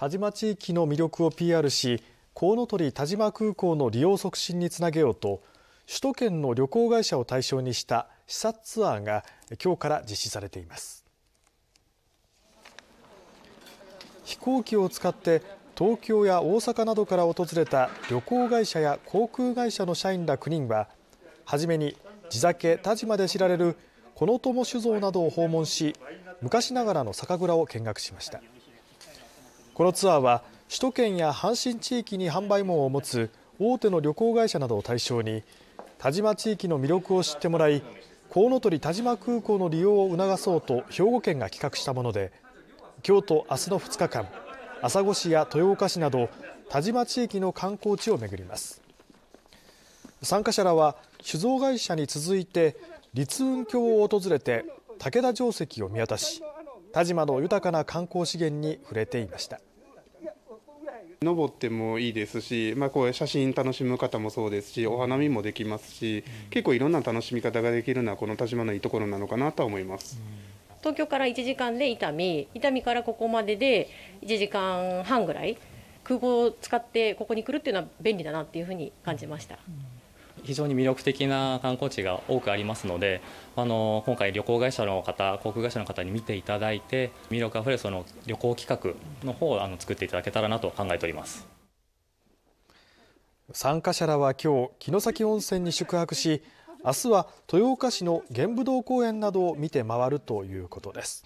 田島地域の魅力を ＰＲ しコウノトリ田島空港の利用促進につなげようと首都圏の旅行会社を対象にした視察ツアーが今日から実施されています飛行機を使って東京や大阪などから訪れた旅行会社や航空会社の社員ら9人は初めに地酒田島で知られるこの友酒造などを訪問し昔ながらの酒蔵を見学しました。このツアーは首都圏や阪神地域に販売網を持つ大手の旅行会社などを対象に田島地域の魅力を知ってもらいコウノトリ田島空港の利用を促そうと兵庫県が企画したもので今日と明日の2日間朝来市や豊岡市など田島地域の観光地を巡ります参加者らは酒造会社に続いて立雲峡を訪れて武田城跡を見渡し田島の豊かな観光資源に触れていました登ってもいいですし、まあ、こう写真楽しむ方もそうですしお花見もできますし、結構いろんな楽しみ方ができるのはこの田島のいいところなのかなとは思います。東京から1時間で伊丹伊丹からここまでで1時間半ぐらい空港を使ってここに来るっていうのは便利だなっていうふうに感じました。非常に魅力的な観光地が多くありますのであの今回旅行会社の方航空会社の方に見ていただいて魅力あふれその旅行企画の方をあの作っていただけたらなと考えております参加者らは今日城崎温泉に宿泊し明日は豊岡市の玄武洞公園などを見て回るということです。